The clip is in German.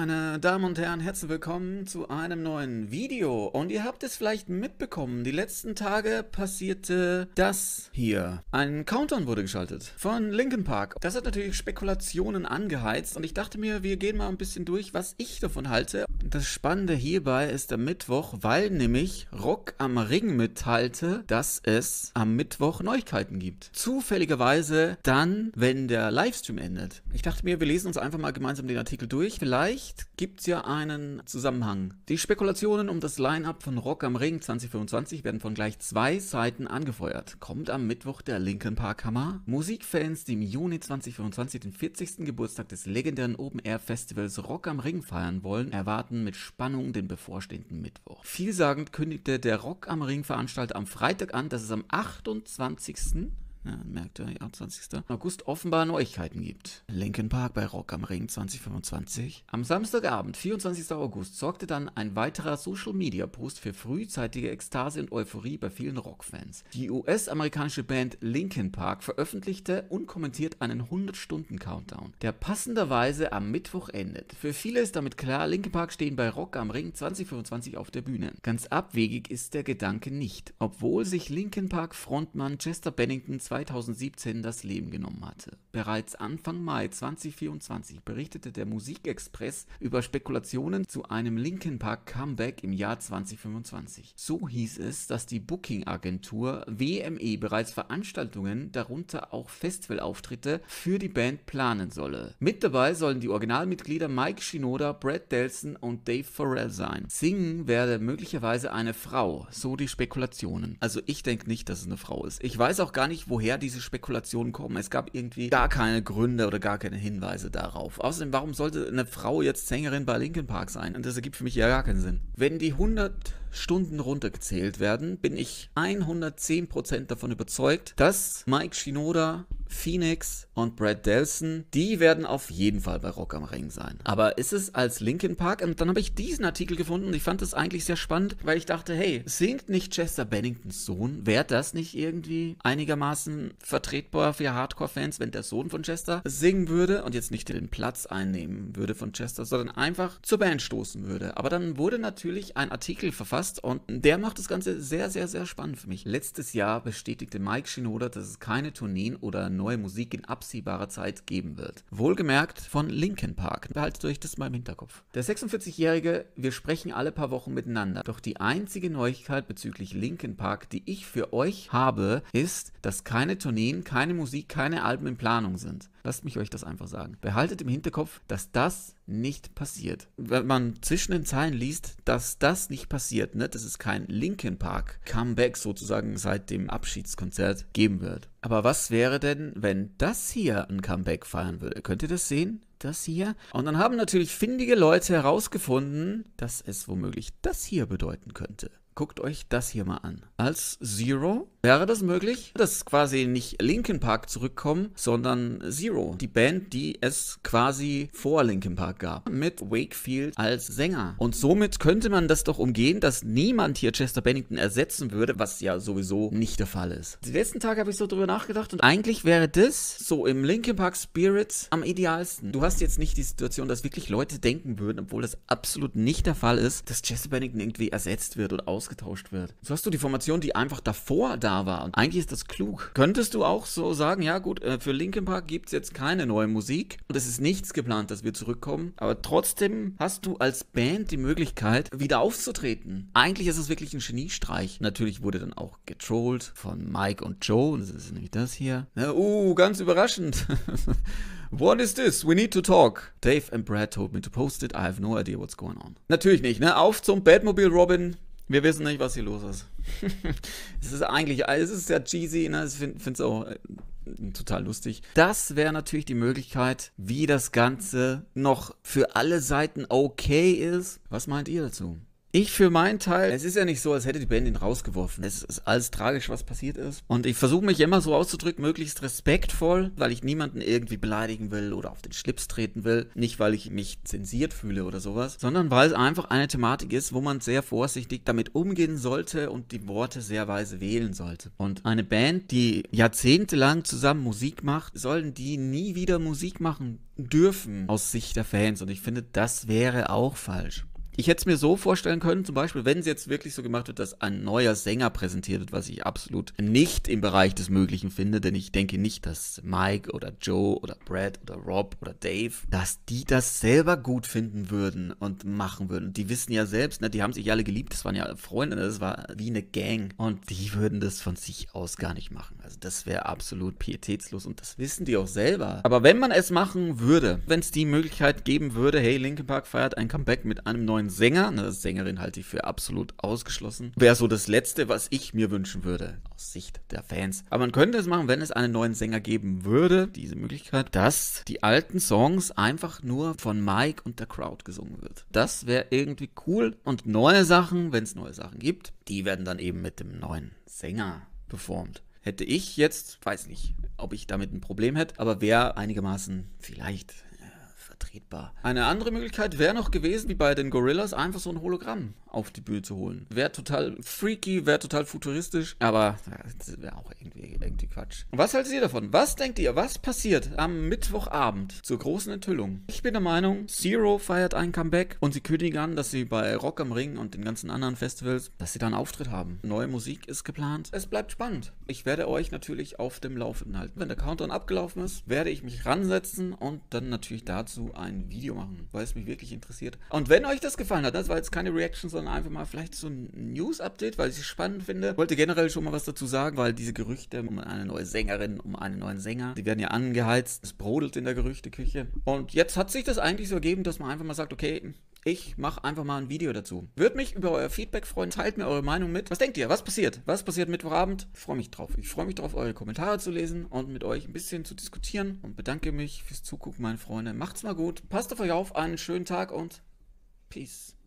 Meine Damen und Herren, herzlich willkommen zu einem neuen Video. Und ihr habt es vielleicht mitbekommen, die letzten Tage passierte das hier. Ein Countdown wurde geschaltet von Linkin Park. Das hat natürlich Spekulationen angeheizt und ich dachte mir, wir gehen mal ein bisschen durch, was ich davon halte. Das Spannende hierbei ist der Mittwoch, weil nämlich Rock am Ring mitteilte, dass es am Mittwoch Neuigkeiten gibt. Zufälligerweise dann, wenn der Livestream endet. Ich dachte mir, wir lesen uns einfach mal gemeinsam den Artikel durch. Vielleicht gibt es ja einen Zusammenhang. Die Spekulationen um das Line-up von Rock am Ring 2025 werden von gleich zwei Seiten angefeuert. Kommt am Mittwoch der Linkin Park Hammer? Musikfans, die im Juni 2025 den 40. Geburtstag des legendären Open Air Festivals Rock am Ring feiern wollen, erwarten erwarten mit Spannung den bevorstehenden Mittwoch. Vielsagend kündigte der Rock am Ring-Veranstalter am Freitag an, dass es am 28. Ja, merkt ihr, ja, 20. August offenbar Neuigkeiten gibt. Linkin Park bei Rock am Ring 2025. Am Samstagabend, 24. August, sorgte dann ein weiterer Social Media Post für frühzeitige Ekstase und Euphorie bei vielen Rockfans. Die US-amerikanische Band Linkin Park veröffentlichte und kommentiert einen 100-Stunden-Countdown, der passenderweise am Mittwoch endet. Für viele ist damit klar, Linkin Park stehen bei Rock am Ring 2025 auf der Bühne. Ganz abwegig ist der Gedanke nicht, obwohl sich Linkin Park Frontmann Chester Bennington 2017 das Leben genommen hatte. Bereits Anfang Mai 2024 berichtete der Musikexpress über Spekulationen zu einem Linkin Park Comeback im Jahr 2025. So hieß es, dass die Booking-Agentur WME bereits Veranstaltungen, darunter auch Festivalauftritte, für die Band planen solle. Mit dabei sollen die Originalmitglieder Mike Shinoda, Brad Delson und Dave Farrell sein. Singen werde möglicherweise eine Frau, so die Spekulationen. Also ich denke nicht, dass es eine Frau ist. Ich weiß auch gar nicht, woher woher diese Spekulationen kommen. Es gab irgendwie gar keine Gründe oder gar keine Hinweise darauf. Außerdem, warum sollte eine Frau jetzt Sängerin bei Linkin Park sein? Und das ergibt für mich ja gar keinen Sinn. Wenn die 100 Stunden runtergezählt werden, bin ich 110% davon überzeugt, dass Mike Shinoda, Phoenix und Brad Delson, die werden auf jeden Fall bei Rock am Ring sein. Aber ist es als Linkin Park? Und dann habe ich diesen Artikel gefunden und ich fand das eigentlich sehr spannend, weil ich dachte, hey, singt nicht Chester Benningtons Sohn? Wäre das nicht irgendwie einigermaßen vertretbar für Hardcore-Fans, wenn der Sohn von Chester singen würde und jetzt nicht den Platz einnehmen würde von Chester, sondern einfach zur Band stoßen würde? Aber dann wurde natürlich ein Artikel verfasst, Podcast und der macht das Ganze sehr, sehr, sehr spannend für mich. Letztes Jahr bestätigte Mike Shinoda, dass es keine Tourneen oder neue Musik in absehbarer Zeit geben wird. Wohlgemerkt von Linkin Park. Behaltet euch das mal im Hinterkopf. Der 46-Jährige, wir sprechen alle paar Wochen miteinander. Doch die einzige Neuigkeit bezüglich Linkin Park, die ich für euch habe, ist, dass keine Tourneen, keine Musik, keine Alben in Planung sind. Lasst mich euch das einfach sagen. Behaltet im Hinterkopf, dass das nicht passiert. Wenn man zwischen den Zeilen liest, dass das nicht passiert, ne, dass es kein Linkin Park Comeback sozusagen seit dem Abschiedskonzert geben wird. Aber was wäre denn, wenn das hier ein Comeback feiern würde? Könnt ihr das sehen? Das hier? Und dann haben natürlich findige Leute herausgefunden, dass es womöglich das hier bedeuten könnte. Guckt euch das hier mal an. Als Zero Wäre das möglich, dass quasi nicht Linkin Park zurückkommen, sondern Zero, die Band, die es quasi vor Linkin Park gab, mit Wakefield als Sänger. Und somit könnte man das doch umgehen, dass niemand hier Chester Bennington ersetzen würde, was ja sowieso nicht der Fall ist. Die letzten Tage habe ich so drüber nachgedacht und eigentlich wäre das so im Linkin Park Spirit am idealsten. Du hast jetzt nicht die Situation, dass wirklich Leute denken würden, obwohl das absolut nicht der Fall ist, dass Chester Bennington irgendwie ersetzt wird oder ausgetauscht wird. So hast du die Formation, die einfach davor da da war. Und eigentlich ist das klug. Könntest du auch so sagen, ja gut, äh, für Linkin Park gibt es jetzt keine neue Musik und es ist nichts geplant, dass wir zurückkommen, aber trotzdem hast du als Band die Möglichkeit, wieder aufzutreten. Eigentlich ist es wirklich ein Geniestreich. Natürlich wurde dann auch getrollt von Mike und Joe, das ist nämlich das hier. Na, uh, ganz überraschend. What is this? We need to talk. Dave and Brad told me to post it. I have no idea what's going on. Natürlich nicht, ne? Auf zum Batmobile, Robin. Wir wissen nicht, was hier los ist. es ist eigentlich, es ist ja cheesy, ne? Ich finde es auch äh, total lustig. Das wäre natürlich die Möglichkeit, wie das Ganze noch für alle Seiten okay ist. Was meint ihr dazu? Ich für meinen Teil, es ist ja nicht so, als hätte die Band ihn rausgeworfen. Es ist alles tragisch, was passiert ist. Und ich versuche mich immer so auszudrücken, möglichst respektvoll, weil ich niemanden irgendwie beleidigen will oder auf den Schlips treten will. Nicht, weil ich mich zensiert fühle oder sowas, sondern weil es einfach eine Thematik ist, wo man sehr vorsichtig damit umgehen sollte und die Worte sehr weise wählen sollte. Und eine Band, die jahrzehntelang zusammen Musik macht, sollen die nie wieder Musik machen dürfen aus Sicht der Fans. Und ich finde, das wäre auch falsch ich hätte es mir so vorstellen können, zum Beispiel, wenn es jetzt wirklich so gemacht wird, dass ein neuer Sänger präsentiert wird, was ich absolut nicht im Bereich des Möglichen finde, denn ich denke nicht, dass Mike oder Joe oder Brad oder Rob oder Dave, dass die das selber gut finden würden und machen würden. Die wissen ja selbst, ne, die haben sich alle geliebt, das waren ja Freunde, ne, das war wie eine Gang und die würden das von sich aus gar nicht machen. Also das wäre absolut pietätslos und das wissen die auch selber. Aber wenn man es machen würde, wenn es die Möglichkeit geben würde, hey, Linkin Park feiert ein Comeback mit einem neuen Sänger. Ne, Sängerin halte ich für absolut ausgeschlossen. Wäre so das Letzte, was ich mir wünschen würde, aus Sicht der Fans. Aber man könnte es machen, wenn es einen neuen Sänger geben würde, diese Möglichkeit, dass die alten Songs einfach nur von Mike und der Crowd gesungen wird. Das wäre irgendwie cool. Und neue Sachen, wenn es neue Sachen gibt, die werden dann eben mit dem neuen Sänger performt. Hätte ich jetzt, weiß nicht, ob ich damit ein Problem hätte, aber wäre einigermaßen vielleicht vertretbar. Eine andere Möglichkeit wäre noch gewesen, wie bei den Gorillas, einfach so ein Hologramm auf die Bühne zu holen. Wäre total freaky, wäre total futuristisch, aber wäre auch irgendwie, irgendwie Quatsch. Was haltet ihr davon? Was denkt ihr? Was passiert am Mittwochabend zur großen Enthüllung? Ich bin der Meinung, Zero feiert ein Comeback und sie kündigen an, dass sie bei Rock am Ring und den ganzen anderen Festivals, dass sie da einen Auftritt haben. Neue Musik ist geplant. Es bleibt spannend. Ich werde euch natürlich auf dem Laufenden halten. Wenn der Countdown abgelaufen ist, werde ich mich ransetzen und dann natürlich dazu ein Video machen, weil es mich wirklich interessiert. Und wenn euch das gefallen hat, das war jetzt keine Reaction, sondern sondern einfach mal vielleicht so ein News-Update, weil ich es spannend finde. Ich Wollte generell schon mal was dazu sagen, weil diese Gerüchte um eine neue Sängerin, um einen neuen Sänger, die werden ja angeheizt. Es brodelt in der Gerüchteküche. Und jetzt hat sich das eigentlich so ergeben, dass man einfach mal sagt, okay, ich mache einfach mal ein Video dazu. Würde mich über euer Feedback freuen. Teilt mir eure Meinung mit. Was denkt ihr? Was passiert? Was passiert Mittwochabend? Ich freue mich drauf. Ich freue mich drauf, eure Kommentare zu lesen und mit euch ein bisschen zu diskutieren. Und bedanke mich fürs Zugucken, meine Freunde. Macht's mal gut. Passt auf euch auf. Einen schönen Tag und Peace.